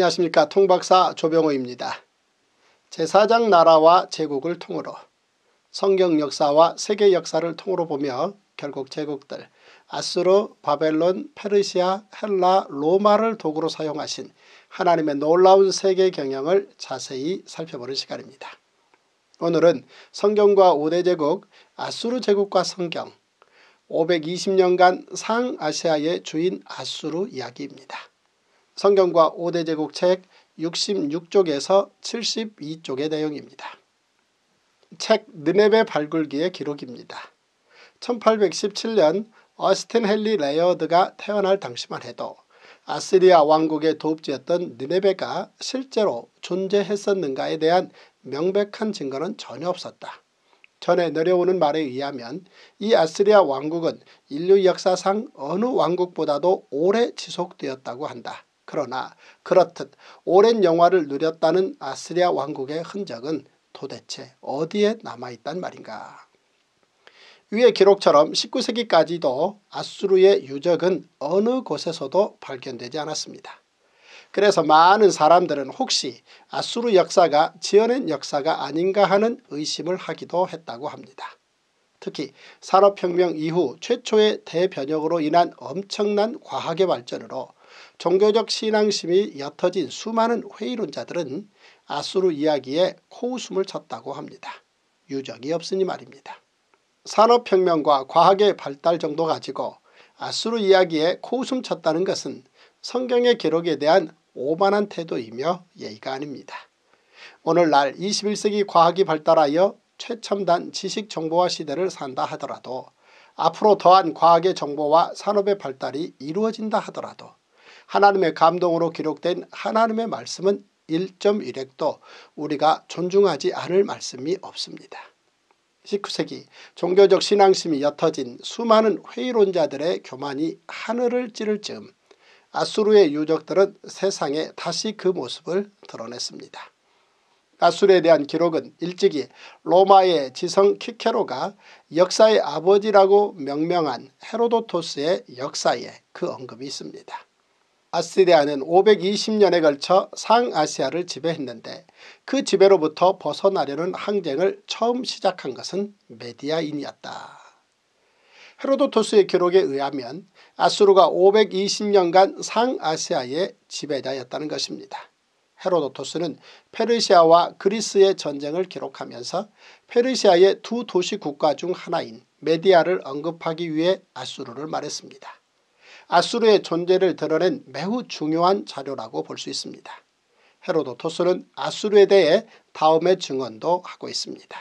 안녕하십니까 통박사 조병호입니다. 제사장 나라와 제국을 통으로 성경 역사와 세계 역사를 통으로 보며 결국 제국들 아수르, 바벨론, 페르시아, 헬라, 로마를 도구로 사용하신 하나님의 놀라운 세계 경영을 자세히 살펴보는 시간입니다. 오늘은 성경과 5대 제국, 아수르 제국과 성경, 520년간 상아시아의 주인 아수르 이야기입니다. 성경과 오대 제국 책 66쪽에서 72쪽의 내용입니다. 책 느네베 발굴기의 기록입니다. 1817년 어스틴 헨리 레이어드가 태어날 당시만 해도 아시리아 왕국의 도읍지였던 느네베가 실제로 존재했었는가에 대한 명백한 증거는 전혀 없었다. 전에 내려오는 말에 의하면 이 아시리아 왕국은 인류 역사상 어느 왕국보다도 오래 지속되었다고 한다. 그러나 그렇듯 오랜 영화를 누렸다는 아스리아 왕국의 흔적은 도대체 어디에 남아있단 말인가. 위의 기록처럼 19세기까지도 아수르의 유적은 어느 곳에서도 발견되지 않았습니다. 그래서 많은 사람들은 혹시 아수르 역사가 지어낸 역사가 아닌가 하는 의심을 하기도 했다고 합니다. 특히 산업혁명 이후 최초의 대변혁으로 인한 엄청난 과학의 발전으로 종교적 신앙심이 옅어진 수많은 회의론자들은 아수르 이야기에 코웃음을 쳤다고 합니다. 유적이 없으니 말입니다. 산업혁명과 과학의 발달 정도 가지고 아수르 이야기에 코웃음 쳤다는 것은 성경의 기록에 대한 오만한 태도이며 예의가 아닙니다. 오늘날 21세기 과학이 발달하여 최첨단 지식 정보화 시대를 산다 하더라도 앞으로 더한 과학의 정보와 산업의 발달이 이루어진다 하더라도 하나님의 감동으로 기록된 하나님의 말씀은 1.1핵도 우리가 존중하지 않을 말씀이 없습니다. 19세기 종교적 신앙심이 옅어진 수많은 회의론자들의 교만이 하늘을 찌를 즈음 아수르의 유적들은 세상에 다시 그 모습을 드러냈습니다. 아수르에 대한 기록은 일찍이 로마의 지성 키케로가 역사의 아버지라고 명명한 헤로도토스의 역사에 그 언급이 있습니다. 아시리아는 520년에 걸쳐 상아시아를 지배했는데 그 지배로부터 벗어나려는 항쟁을 처음 시작한 것은 메디아인이었다. 헤로도토스의 기록에 의하면 아수르가 520년간 상아시아의 지배자였다는 것입니다. 헤로도토스는 페르시아와 그리스의 전쟁을 기록하면서 페르시아의 두 도시 국가 중 하나인 메디아를 언급하기 위해 아수르를 말했습니다. 아수르의 존재를 드러낸 매우 중요한 자료라고 볼 수 있습니다. 헤로도토스는 아수르에 대해 다음의 증언도 하고 있습니다.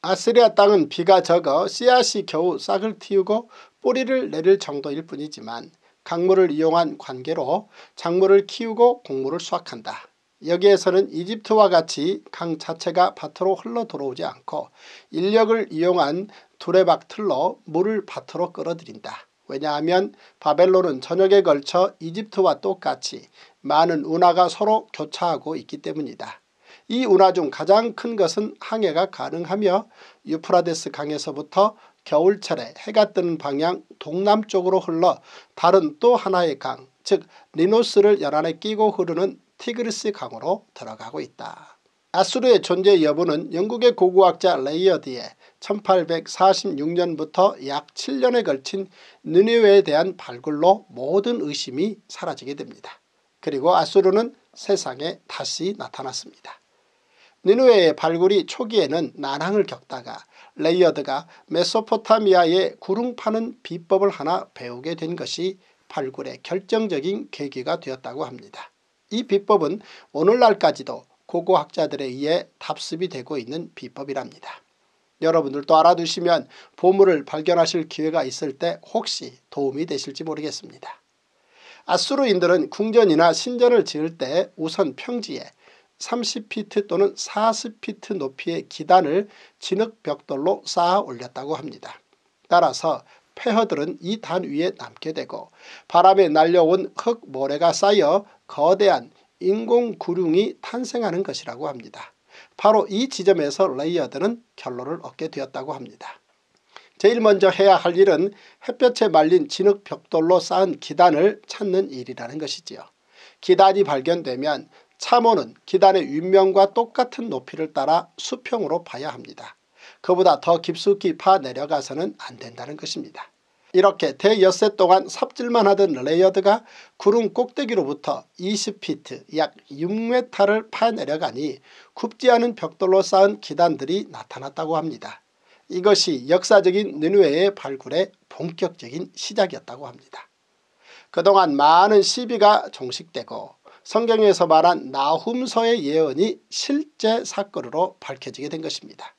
아스리아 땅은 비가 적어 씨앗이 겨우 싹을 틔우고 뿌리를 내릴 정도일 뿐이지만 강물을 이용한 관계로 작물을 키우고 곡물을 수확한다. 여기에서는 이집트와 같이 강 자체가 밭으로 흘러 들어오지 않고 인력을 이용한 두레박 틀로 물을 밭으로 끌어들인다. 왜냐하면 바벨론은 저녁에 걸쳐 이집트와 똑같이 많은 운하가 서로 교차하고 있기 때문이다. 이 운하 중 가장 큰 것은 항해가 가능하며 유프라데스 강에서부터 겨울철에 해가 뜨는 방향 동남쪽으로 흘러 다른 또 하나의 강, 즉 리노스를 연안에 끼고 흐르는 티그리스 강으로 들어가고 있다. 아수르의 존재 여부는 영국의 고고학자 레이어드의 1846년부터 약 7년에 걸친 느네웨에 대한 발굴로 모든 의심이 사라지게 됩니다. 그리고 아수르는 세상에 다시 나타났습니다. 니누에의 발굴이 초기에는 난항을 겪다가 레이어드가 메소포타미아의 구릉 파는 비법을 하나 배우게 된 것이 발굴의 결정적인 계기가 되었다고 합니다. 이 비법은 오늘날까지도 고고 학자들에 의해 답습이 되고 있는 비법이랍니다. 여러분들도 알아두시면 보물을 발견하실 기회가 있을 때 혹시 도움이 되실지 모르겠습니다. 아수르인들은 궁전이나 신전을 지을 때 우선 평지에 30피트 또는 40피트 높이의 기단을 진흙벽돌로 쌓아 올렸다고 합니다. 따라서 폐허들은 이 단 위에 남게 되고 바람에 날려온 흙 모래가 쌓여 거대한 인공구룡이 탄생하는 것이라고 합니다. 바로 이 지점에서 레이어드는 결론을 얻게 되었다고 합니다. 제일 먼저 해야 할 일은 햇볕에 말린 진흙 벽돌로 쌓은 기단을 찾는 일이라는 것이지요. 기단이 발견되면 참호는 기단의 윗면과 똑같은 높이를 따라 수평으로 파야 합니다. 그보다 더 깊숙이 파 내려가서는 안 된다는 것입니다. 이렇게 대여세 동안 삽질만 하던 레이어드가 구름 꼭대기로부터 20피트 약 6m를 파내려가니 굽지 않은 벽돌로 쌓은 기단들이 나타났다고 합니다. 이것이 역사적인 느누에의 발굴의 본격적인 시작이었다고 합니다. 그동안 많은 시비가 종식되고 성경에서 말한 나훔서의 예언이 실제 사건으로 밝혀지게 된 것입니다.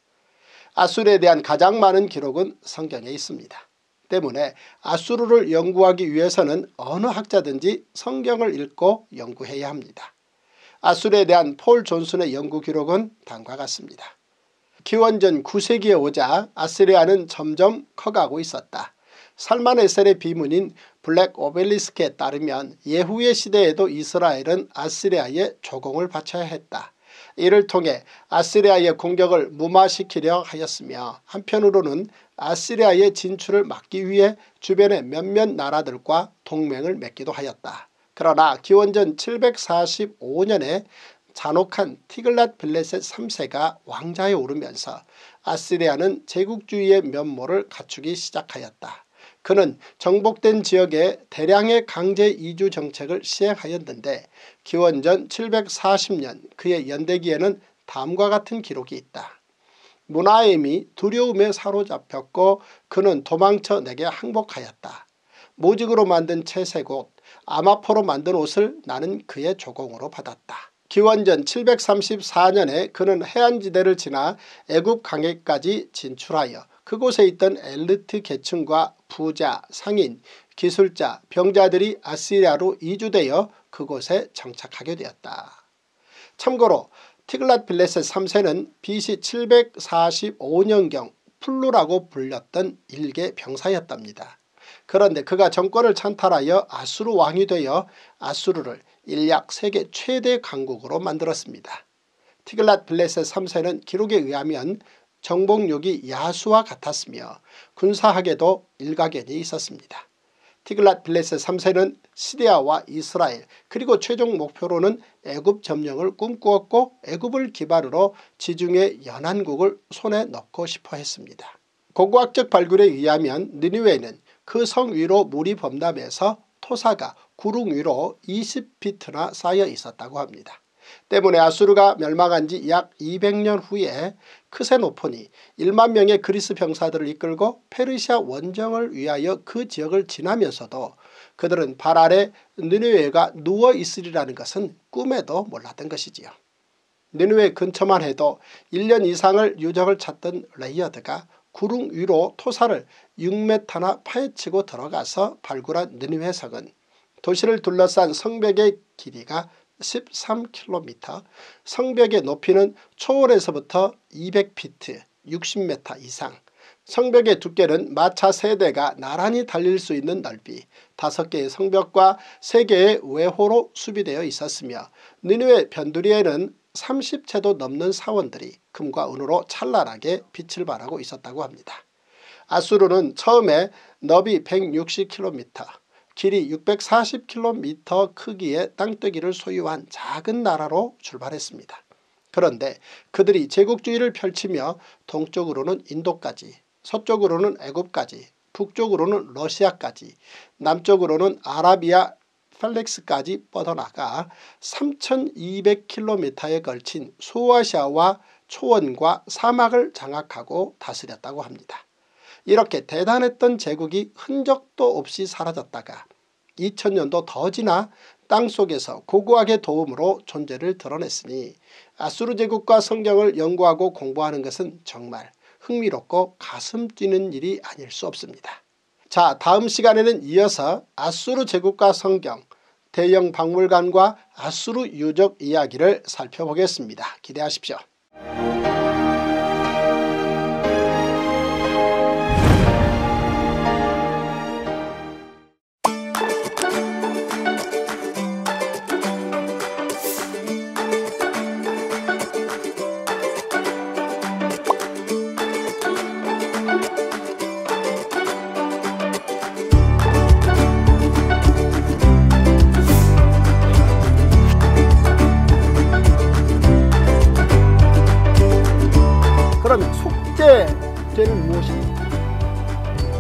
아술에 대한 가장 많은 기록은 성경에 있습니다. 때문에 아수르를 연구하기 위해서는 어느 학자든지 성경을 읽고 연구해야 합니다. 아수르에 대한 폴 존슨의 연구 기록은 다음과 같습니다. 기원전 9세기에 오자 아스리아는 점점 커가고 있었다. 살만 에셀의 비문인 블랙 오벨리스크에 따르면 예후의 시대에도 이스라엘은 아스리아에 조공을 바쳐야 했다. 이를 통해 아스리아의 공격을 무마시키려 하였으며 한편으로는 아시리아의 진출을 막기 위해 주변의 몇몇 나라들과 동맹을 맺기도 하였다. 그러나 기원전 745년에 잔혹한 티글랏 빌레셋 3세가 왕좌에 오르면서 아시리아는 제국주의의 면모를 갖추기 시작하였다. 그는 정복된 지역에 대량의 강제 이주 정책을 시행하였는데 기원전 740년 그의 연대기에는 다음과 같은 기록이 있다. 문하임이 두려움에 사로잡혔고 그는 도망쳐 내게 항복하였다. 모직으로 만든 채색 옷, 아마포로 만든 옷을 나는 그의 조공으로 받았다. 기원전 734년에 그는 해안지대를 지나 애굽 강에까지 진출하여 그곳에 있던 엘리트 계층과 부자, 상인, 기술자, 병자들이 아시리아로 이주되어 그곳에 정착하게 되었다. 참고로 티글랏필레스 3세는 BC 745년경 플루라고 불렸던 일개 병사였답니다. 그런데 그가 정권을 찬탈하여 아수르 왕이 되어 아수르를 일약 세계 최대 강국으로 만들었습니다. 티글랏필레스 3세는 기록에 의하면 정복력이 야수와 같았으며 군사학에도 일가견이 있었습니다. 티글랏 빌레스 3세는 시리아와 이스라엘 그리고 최종 목표로는 애굽 점령을 꿈꾸었고 애굽을 기반으로 지중해 연안국을 손에 넣고 싶어 했습니다. 고고학적 발굴에 의하면 니니웨는그 성 위로 물이 범람해서 토사가 구릉 위로 20피트나 쌓여 있었다고 합니다. 때문에 아수르가 멸망한 지 약 200년 후에 크세노폰이 1만 명의 그리스 병사들을 이끌고 페르시아 원정을 위하여 그 지역을 지나면서도 그들은 발 아래 느뉴웨가 누워 있으리라는 것은 꿈에도 몰랐던 것이지요. 느뉴웨 근처만 해도 1년 이상을 유적을 찾던 레이어드가 구릉 위로 토사를 6m나 파헤치고 들어가서 발굴한 느뉴웨석은 도시를 둘러싼 성벽의 길이가 13km, 성벽의 높이는 초월에서부터 200피트 60m 이상, 성벽의 두께는 마차 세대가 나란히 달릴 수 있는 넓이 다섯 개의 성벽과 세 개의 외호로 수비되어 있었으며 니누의 변두리에는 30채도 넘는 사원들이 금과 은으로 찬란하게 빛을 발하고 있었다고 합니다. 아수르는 처음에 너비 160km, 길이 640km 크기의 땅뜨기를 소유한 작은 나라로 출발했습니다. 그런데 그들이 제국주의를 펼치며 동쪽으로는 인도까지 서쪽으로는 애굽까지 북쪽으로는 러시아까지 남쪽으로는 아라비아 펠렉스까지 뻗어나가 3200km에 걸친 소아시아와 초원과 사막을 장악하고 다스렸다고 합니다. 이렇게 대단했던 제국이 흔적도 없이 사라졌다가 2000년도 더 지나 땅속에서 고고학의 도움으로 존재를 드러냈으니 아수르 제국과 성경을 연구하고 공부하는 것은 정말 흥미롭고 가슴 뛰는 일이 아닐 수 없습니다. 자 다음 시간에는 이어서 아수르 제국과 성경, 대형 박물관과 아수르 유적 이야기를 살펴보겠습니다. 기대하십시오. 그러면 속죄죄는 무엇이?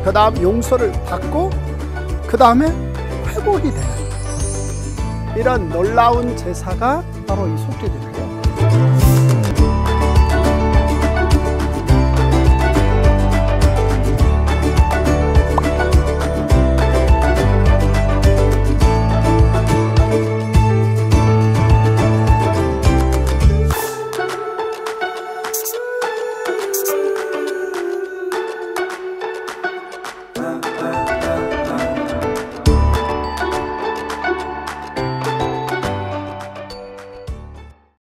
그 다음 용서를 받고 그 다음에 회복이 되는 이런 놀라운 제사가 바로 이속죄제니다